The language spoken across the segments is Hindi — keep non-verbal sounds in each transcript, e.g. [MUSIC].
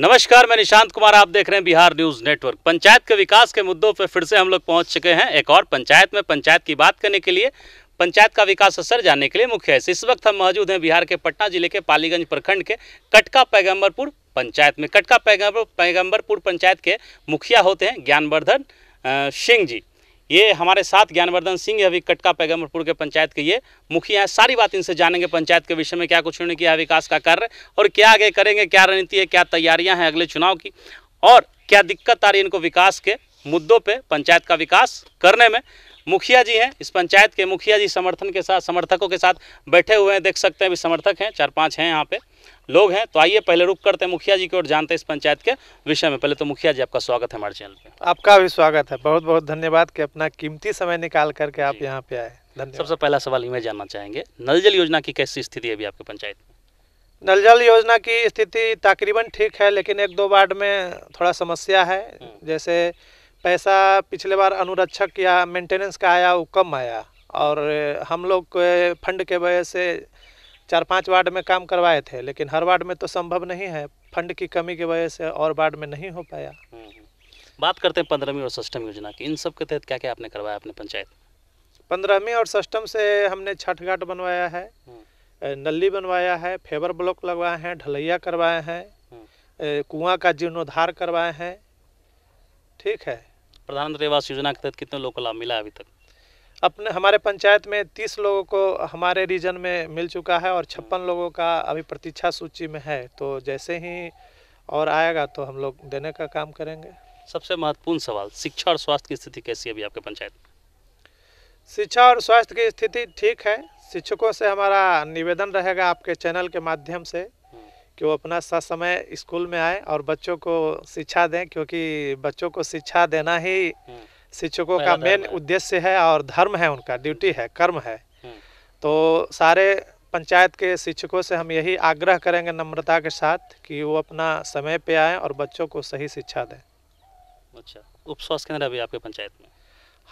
नमस्कार मैं निशांत कुमार आप देख रहे हैं बिहार न्यूज नेटवर्क पंचायत के विकास के मुद्दों पर फिर से हम लोग पहुंच चुके हैं एक और पंचायत में पंचायत की बात करने के लिए पंचायत का विकास असर जानने के लिए मुख्य है इस वक्त हम मौजूद हैं बिहार के पटना जिले के पालीगंज प्रखंड के कटका पैगम्बरपुर पंचायत में कटका पैगम्बर पैगम्बरपुर पंचायत के मुखिया होते हैं ज्ञानवर्धन सिंह जी ये हमारे साथ ज्ञानवर्धन सिंह अभी कटका पैगम्बरपुर के पंचायत के ये मुखिया हैं सारी बात इनसे जानेंगे पंचायत के विषय में क्या कुछ उन्होंने किया विकास का कार्य और क्या आगे करेंगे क्या रणनीति है क्या तैयारियां हैं अगले चुनाव की और क्या दिक्कत आ रही है इनको विकास के मुद्दों पे पंचायत का विकास करने में मुखिया जी हैं इस पंचायत के मुखिया जी समर्थन के साथ समर्थकों के साथ बैठे हुए हैं देख सकते हैं अभी समर्थक हैं चार पाँच हैं यहाँ पे लोग हैं तो आइए पहले रुक करते हैं मुखिया जी की ओर जानते हैं इस पंचायत के विषय में पहले तो मुखिया जी आपका स्वागत है हमारे चैनल पर आपका भी स्वागत है बहुत बहुत धन्यवाद कि अपना कीमती समय निकाल करके आप यहाँ पे आए सबसे पहला सवाल ये जानना चाहेंगे नल जल योजना की कैसी स्थिति है अभी आपके पंचायत में नल जल योजना की स्थिति तकरीबन ठीक है लेकिन एक दो वार्ड में थोड़ा समस्या है हम्म। जैसे पैसा पिछले बार अनुरक्षक या मेंटेनेंस का आया वो कम आया और हम लोग फंड के वजह से चार पांच वार्ड में काम करवाए थे लेकिन हर वार्ड में तो संभव नहीं है फंड की कमी की वजह से और वार्ड में नहीं हो पाया हम्म। बात करते हैं पंद्रहवीं और सष्टम योजना की इन सब के तहत क्या क्या आपने करवाया अपने पंचायत पंद्रहवीं और सष्टम से हमने छठ घाट बनवाया है हम्म। नली बनवाया है फेबर ब्लॉक लगवाए हैं ढलैया करवाए हैं हम्म। कुआं का जीर्णोद्धार करवाए हैं ठीक है प्रधानमंत्री आवास योजना के तहत कितने लोग को लाभ मिला अभी तक अपने हमारे पंचायत में तीस लोगों को हमारे रीजन में मिल चुका है और छप्पन लोगों का अभी प्रतीक्षा सूची में है तो जैसे ही और आएगा तो हम लोग देने का काम करेंगे सबसे महत्वपूर्ण सवाल शिक्षा और स्वास्थ्य की स्थिति कैसी है अभी आपके पंचायत में शिक्षा और स्वास्थ्य की स्थिति ठीक है शिक्षकों से हमारा निवेदन रहेगा आपके चैनल के माध्यम से कि वो अपना समय स्कूल में आए और बच्चों को शिक्षा दें क्योंकि बच्चों को शिक्षा देना ही हम्म। शिक्षकों का मेन उद्देश्य है और धर्म है उनका ड्यूटी है कर्म है हम्म। तो सारे पंचायत के शिक्षकों से हम यही आग्रह करेंगे नम्रता के साथ कि वो अपना समय पे आए और बच्चों को सही शिक्षा दें अच्छा उप स्वास्थ्य केंद्र अभी आपके पंचायत में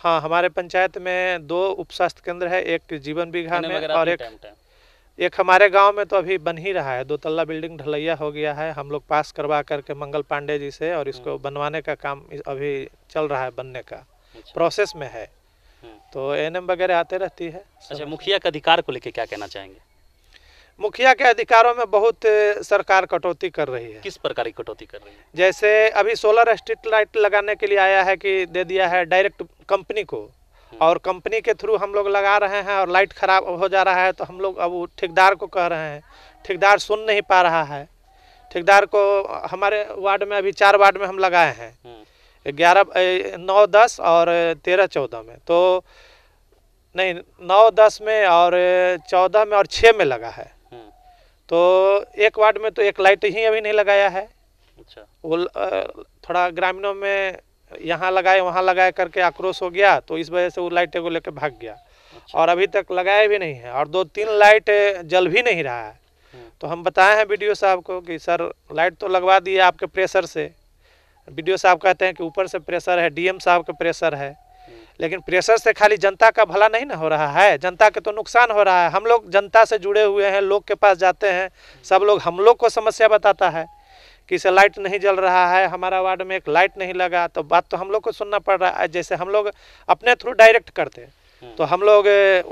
हाँ हमारे पंचायत में दो उप स्वास्थ्य केंद्र है एक जीवन बिघा में और एक टाइम टाइम। एक हमारे गांव में तो अभी बन ही रहा है दो तल्ला बिल्डिंग ढलैया हो गया है हम लोग पास करवा करके मंगल पांडे जी से और इसको हम्म। बनवाने का काम अभी चल रहा है बनने का अच्छा। प्रोसेस में है हम्म। तो एन वगैरह आते रहती है अच्छा मुखिया के अधिकार को लेके क्या कहना चाहेंगे मुखिया के अधिकारों में बहुत सरकार कटौती कर रही है किस प्रकार की कटौती कर रही है जैसे अभी सोलर स्ट्रीट लाइट लगाने के लिए आया है कि दे दिया है डायरेक्ट कंपनी को हम्म। और कंपनी के थ्रू हम लोग लगा रहे हैं और लाइट ख़राब हो जा रहा है तो हम लोग अब ठेकेदार को कह रहे हैं ठेकेदार सुन नहीं पा रहा है ठेकेदार को हमारे वार्ड में अभी चार वार्ड में हम लगाए हैं हम्म। ग्यारह नौ दस और तेरह चौदह में तो नहीं नौ दस में और चौदह में और छः में लगा है हम्म। तो एक वार्ड में तो एक लाइट ही अभी नहीं लगाया है अच्छा वो थोड़ा ग्रामीणों में यहाँ लगाए वहाँ लगाए करके आक्रोश हो गया तो इस वजह से वो लाइटें को लेकर भाग गया अच्छा। और अभी तक लगाए भी नहीं है और दो तीन लाइट जल भी नहीं रहा है हम्म। तो हम बताए हैं बी साहब को कि सर लाइट तो लगवा दिए आपके प्रेशर से बी साहब कहते हैं कि ऊपर से प्रेशर है डी साहब का प्रेशर है हम्म। लेकिन प्रेशर से खाली जनता का भला नहीं ना हो रहा है जनता के तो नुकसान हो रहा है हम लोग जनता से जुड़े हुए हैं लोग के पास जाते हैं हम्म। सब लोग हम लोग को समस्या बताता है कि इसे लाइट नहीं जल रहा है हमारा वार्ड में एक लाइट नहीं लगा तो बात तो हम लोग को सुनना पड़ रहा है जैसे हम लोग अपने थ्रू डायरेक्ट करते हैं हम्म। तो हम लोग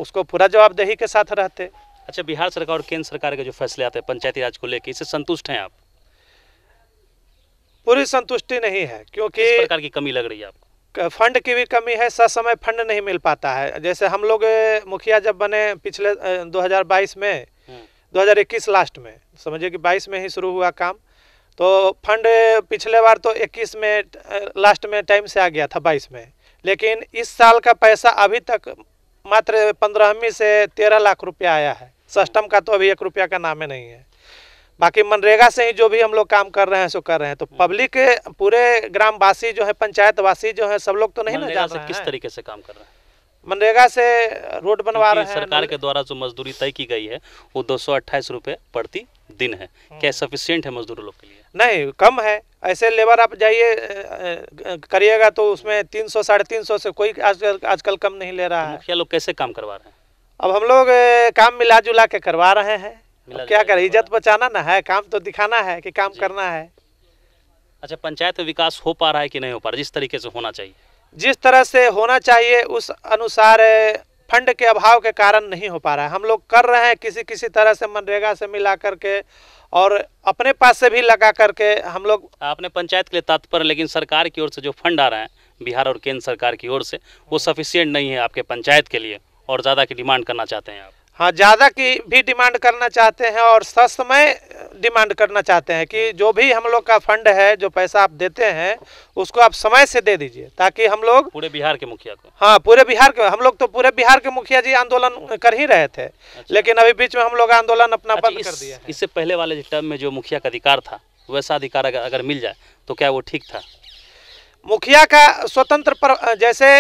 उसको पूरा जवाबदेही के साथ रहते अच्छा बिहार सरकार और केंद्र सरकार के जो फैसले आते हैं पंचायती राज को लेकर इससे संतुष्ट हैं आप पूरी संतुष्टि नहीं है क्योंकि इस प्रकार की कमी लग रही है आपको फंड की भी कमी है समय फंड नहीं मिल पाता है जैसे हम लोग मुखिया जब बने पिछले 2022 में 2021 हम्म। लास्ट में समझिए कि 22 में ही शुरू हुआ काम तो फंड पिछले बार तो 21 में लास्ट में टाइम से आ गया था 22 में लेकिन इस साल का पैसा अभी तक मात्र पंद्रहवीं से तेरह लाख रुपया आया है सस्टम का तो अभी एक रुपया का नाम नहीं है बाकी मनरेगा से ही जो भी हम लोग काम कर रहे हैं सो कर रहे हैं तो हम्म। पब्लिक पूरे ग्रामवासी जो है पंचायतवासी जो है सब लोग तो नहीं ना जा रहे हैं किस तरीके से काम कर रहे हैं मनरेगा से रोड बनवा रहे हैं सरकार के द्वारा जो मजदूरी तय की गई है वो दो सौ प्रति दिन है हम्म। क्या सफिशियंट है मजदूर लोग के लिए नहीं कम है ऐसे लेबर आप जाइए करिएगा तो उसमें तीन सौ साढ़े तीन सौ से कोई आजकल आजकल कम नहीं ले रहा तो है क्या लोग कैसे काम करवा रहे हैं अब हम लोग काम मिला जुला के करवा रहे हैं क्या करें इज्जत बचाना ना है काम तो दिखाना है कि काम करना है अच्छा पंचायत विकास हो पा रहा है कि नहीं हो पा रहा जिस तरीके से होना चाहिए जिस तरह से होना चाहिए उस अनुसार फंड के अभाव के कारण नहीं हो पा रहा है हम लोग कर रहे हैं किसी किसी तरह से मनरेगा से मिला करके और अपने पास से भी लगा करके हम लोग आपने पंचायत के लिए तात्पर्य लेकिन सरकार की ओर से जो फंड आ रहे हैं बिहार और केंद्र सरकार की ओर से वो सफिशियंट हाँ। नहीं है आपके पंचायत के लिए और ज़्यादा की डिमांड करना चाहते हैं आप हाँ ज़्यादा की भी डिमांड करना चाहते हैं और सस्मय डिमांड करना चाहते हैं कि जो भी हम लोग का फंड है जो पैसा आप देते हैं उसको आप समय से दे दीजिए ताकि हम लोग पूरे बिहार के मुखिया को हाँ पूरे बिहार के हम लोग तो पूरे बिहार के मुखिया जी आंदोलन कर ही रहे थे अच्छा। लेकिन अभी बीच में हम लोग आंदोलन अपना अच्छा, बंद इस, कर दिया इससे पहले वाले टर्म में जो मुखिया का अधिकार था वैसा अधिकार अगर, अगर मिल जाए तो क्या वो ठीक था मुखिया का स्वतंत्र जैसे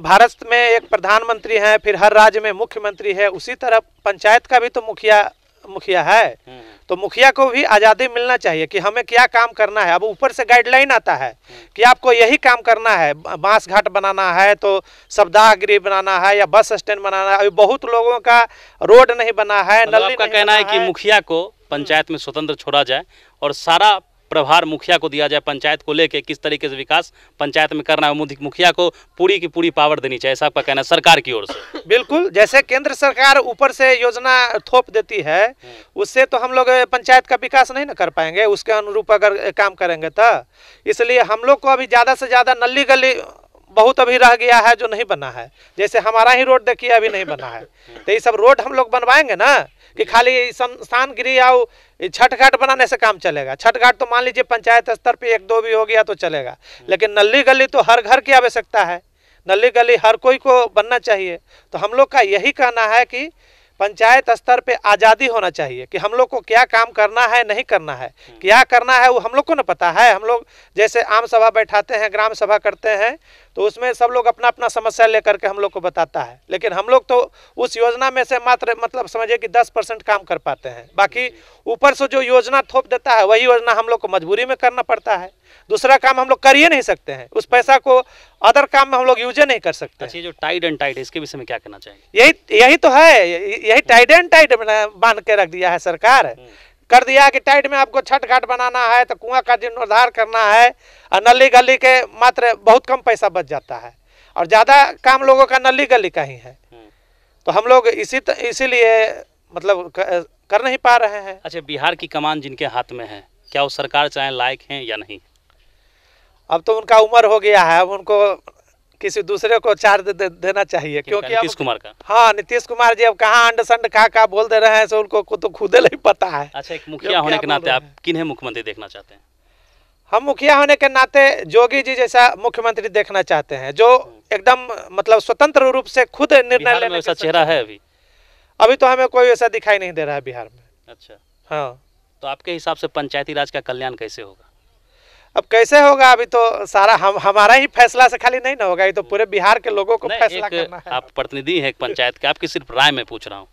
भारत में एक प्रधानमंत्री है फिर हर राज्य में मुख्यमंत्री है उसी तरह पंचायत का भी तो मुखिया मुखिया है हम्म। तो मुखिया को भी आज़ादी मिलना चाहिए कि हमें क्या काम करना है अब ऊपर से गाइडलाइन आता है हम्म। कि आपको यही काम करना है बांस घाट बनाना है तो गृह बनाना है या बस स्टैंड बनाना है अभी बहुत लोगों का रोड नहीं बना है मतलब नल का कहना है कि मुखिया को पंचायत में स्वतंत्र छोड़ा जाए और सारा प्रभार मुखिया को दिया जाए पंचायत को लेके किस तरीके से विकास पंचायत में करना है मुखिया को पूरी की पूरी पावर देनी चाहिए ऐसा कहना है सरकार की ओर से बिल्कुल जैसे केंद्र सरकार ऊपर से योजना थोप देती है हम्म। उससे तो हम लोग पंचायत का विकास नहीं ना कर पाएंगे उसके अनुरूप अगर काम करेंगे तो इसलिए हम लोग को अभी ज़्यादा से ज़्यादा नली गली बहुत अभी रह गया है जो नहीं बना है जैसे हमारा ही रोड देखिए अभी नहीं बना है [LAUGHS] तो ये सब रोड हम लोग बनवाएंगे ना कि खाली शमशान गिरी आओ छठ घाट बनाने से काम चलेगा छठ घाट तो मान लीजिए पंचायत स्तर पे एक दो भी हो गया तो चलेगा लेकिन नली गली तो हर घर की आवश्यकता है नली गली हर कोई को बनना चाहिए तो हम लोग का यही कहना है कि पंचायत स्तर पे आज़ादी होना चाहिए कि हम लोग को क्या काम करना है नहीं करना है हम्म। क्या करना है वो हम लोग को ना पता है हम लोग जैसे आम सभा बैठाते हैं ग्राम सभा करते हैं तो उसमें सब लोग अपना अपना समस्या लेकर के हम लोग को बताता है लेकिन हम लोग तो उस योजना में से मात्र मतलब समझिए कि दस परसेंट काम कर पाते हैं बाकी ऊपर से जो योजना थोप देता है वही योजना हम लोग को मजबूरी में करना पड़ता है दूसरा काम हम लोग कर ही नहीं सकते हैं उस पैसा को अदर काम में हम लोग यूज नहीं कर सकते अच्छा जो टाइड एंड टाइड इसके विषय में क्या कहना चाहिए यही यही तो है यही टाइड एंड टाइट बांध के रख दिया है सरकार हम्म। कर दिया कि टाइट में आपको छठ घाट बनाना है तो कुआं का जीर्णोद्धार करना है और नली गली के मात्र बहुत कम पैसा बच जाता है और ज़्यादा काम लोगों का नली गली का ही है हम्म। तो हम लोग इसी तो, इसीलिए मतलब कर नहीं पा रहे हैं अच्छा बिहार की कमान जिनके हाथ में है क्या वो सरकार चाहे लायक हैं या नहीं अब तो उनका उम्र हो गया है अब उनको किसी दूसरे को चार्ज दे, दे, देना चाहिए क्योंकि नीतीश कुमार का हाँ नीतीश कुमार जी अब कहाँ अंड संड कहा बोल दे रहे हैं सो उनको तो खुद नहीं पता है अच्छा एक मुखिया होने के नाते आप किन्हें मुख्यमंत्री देखना चाहते हैं हम मुखिया होने के नाते जोगी जी जैसा मुख्यमंत्री देखना चाहते हैं जो एकदम मतलब स्वतंत्र रूप से खुद निर्णय लेने का चेहरा है अभी अभी तो हमें कोई ऐसा दिखाई नहीं दे रहा है बिहार में अच्छा हाँ तो आपके हिसाब से पंचायती राज का कल्याण कैसे होगा अब कैसे होगा अभी तो सारा हम हमारा ही फैसला से खाली नहीं ना होगा ये तो पूरे बिहार के लोगों को फैसला करना है आप प्रतिनिधि हैं एक पंचायत के आपकी सिर्फ राय में पूछ रहा हूँ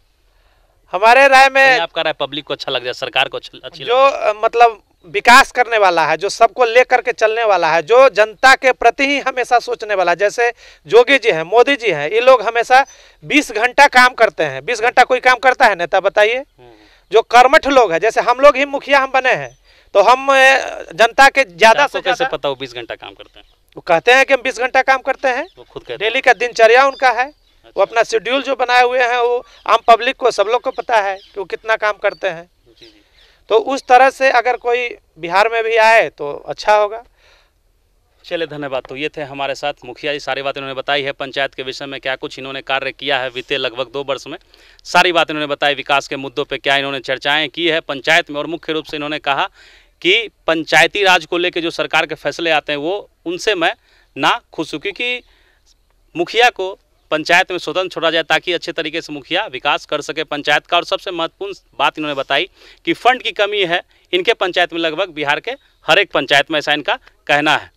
हमारे राय में आपका राय पब्लिक को अच्छा लग जाए सरकार को अच्छी जो मतलब विकास करने वाला है जो सबको लेकर के चलने वाला है जो जनता के प्रति ही हमेशा सोचने वाला जैसे जोगी जी हैं मोदी जी हैं ये लोग हमेशा 20 घंटा काम करते हैं 20 घंटा कोई काम करता है नेता बताइए हम्म। जो कर्मठ लोग है जैसे हम लोग ही मुखिया हम बने हैं तो हम जनता के ज़्यादा से कैसे पता हो बीस घंटा काम करते हैं वो कहते हैं कि हम बीस घंटा काम करते हैं वो खुद कहते डेली का दिनचर्या उनका है अच्छा। वो अपना शेड्यूल जो बनाए हुए हैं वो आम पब्लिक को सब लोग को पता है कि वो कितना काम करते हैं जी जी। तो उस तरह से अगर कोई बिहार में भी आए तो अच्छा होगा चले धन्यवाद तो ये थे हमारे साथ मुखिया जी सारी बात इन्होंने बताई है पंचायत के विषय में क्या कुछ इन्होंने कार्य किया है बीते लगभग दो वर्ष में सारी बात इन्होंने बताई विकास के मुद्दों पे क्या इन्होंने चर्चाएं की है पंचायत में और मुख्य रूप से इन्होंने कहा कि पंचायती राज को लेकर जो सरकार के फैसले आते हैं वो उनसे मैं ना खुश हूँ क्योंकि मुखिया को पंचायत में स्वतंत्र छोड़ा जाए ताकि अच्छे तरीके से मुखिया विकास कर सके पंचायत का और सबसे महत्वपूर्ण बात इन्होंने बताई कि फंड की कमी है इनके पंचायत में लगभग बिहार के हर एक पंचायत में ऐसा इनका कहना है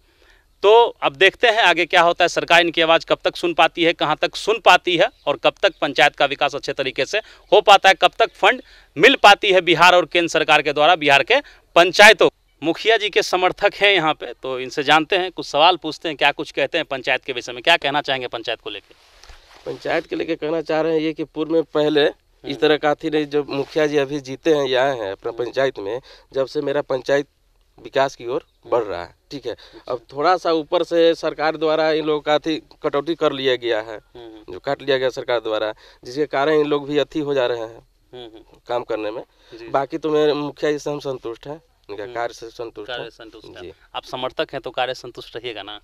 तो अब देखते हैं आगे क्या होता है सरकार इनकी आवाज़ कब तक सुन पाती है कहाँ तक सुन पाती है और कब तक पंचायत का विकास अच्छे तरीके से हो पाता है कब तक फंड मिल पाती है बिहार और केंद्र सरकार के द्वारा बिहार के पंचायतों मुखिया जी के समर्थक हैं यहाँ पे तो इनसे जानते हैं कुछ सवाल पूछते हैं क्या कुछ कहते हैं पंचायत के विषय में क्या कहना चाहेंगे पंचायत को लेकर पंचायत के लेकर कहना चाह रहे हैं ये कि पूर्व में पहले इस हम्म। तरह का थी नहीं जब मुखिया जी अभी जीते हैं आए हैं अपना हम्म। पंचायत में जब से मेरा पंचायत विकास की ओर बढ़ रहा है ठीक है अब थोड़ा सा ऊपर से सरकार द्वारा इन लोगों का अथी कटौती कर लिया गया है हम्म, जो काट लिया गया सरकार द्वारा जिसके कारण इन लोग भी अथी हो जा रहे हैं काम करने में बाकी तो मेरे मुखिया जी से हम संतुष्ट हैं उनका कार्य से संतुष्ट कार्य संतुष्ट जी आप समर्थक हैं तो कार्य संतुष्ट रहिएगा ना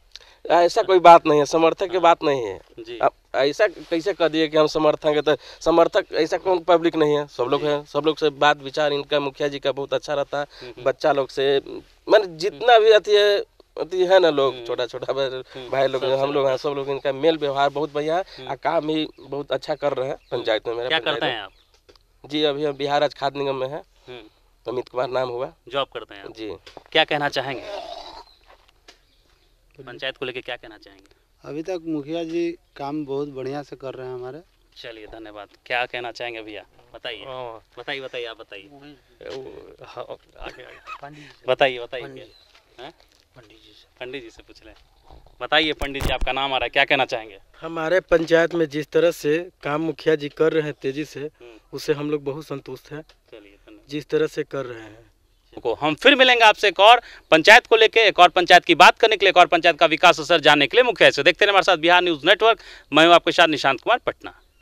ऐसा कोई बात नहीं है समर्थक की हाँ। बात नहीं है जी ऐसा कैसे कह दिए कि हम समर्थक हैं तो समर्थक ऐसा कौन पब्लिक नहीं है सब लोग हैं सब लोग से बात विचार इनका मुखिया जी का बहुत अच्छा रहता है हम्म, हम्म। बच्चा लोग से मैंने जितना भी अति है अति है ना लोग हम्म। छोटा छोटा भाई लोग हम लोग हैं अच्छा। सब लोग इनका मेल व्यवहार बहुत बढ़िया है काम भी बहुत अच्छा कर रहे हैं पंचायत में मेरा क्या करते हैं आप जी अभी हम बिहार राज्य खाद निगम में है तो अमित कुमार नाम हुआ जॉब करते हैं जी क्या कहना चाहेंगे तो पंचायत को लेकर क्या कहना चाहेंगे अभी तक मुखिया जी काम बहुत बढ़िया से कर रहे हैं हमारे चलिए धन्यवाद क्या कहना चाहेंगे भैया बताइए हाँ। बताइए बताइए आप बताइए हाँ। बताइए बताइए पंडित जी से पंडित जी से पूछ लें बताइए पंडित जी आपका नाम आ रहा है क्या कहना चाहेंगे हमारे पंचायत में जिस तरह से काम मुखिया जी कर रहे हैं तेजी से हम्म। उससे हम लोग बहुत संतुष्ट हैं चलिए जिस तरह से कर रहे हैं को हम फिर मिलेंगे आपसे एक और पंचायत को लेके एक और पंचायत की बात करने के लिए एक और पंचायत का विकास असर जानने के लिए मुख्य ऐसे देखते रहे हमारे साथ बिहार न्यूज़ नेटवर्क मैं हूँ आपके साथ निशांत कुमार पटना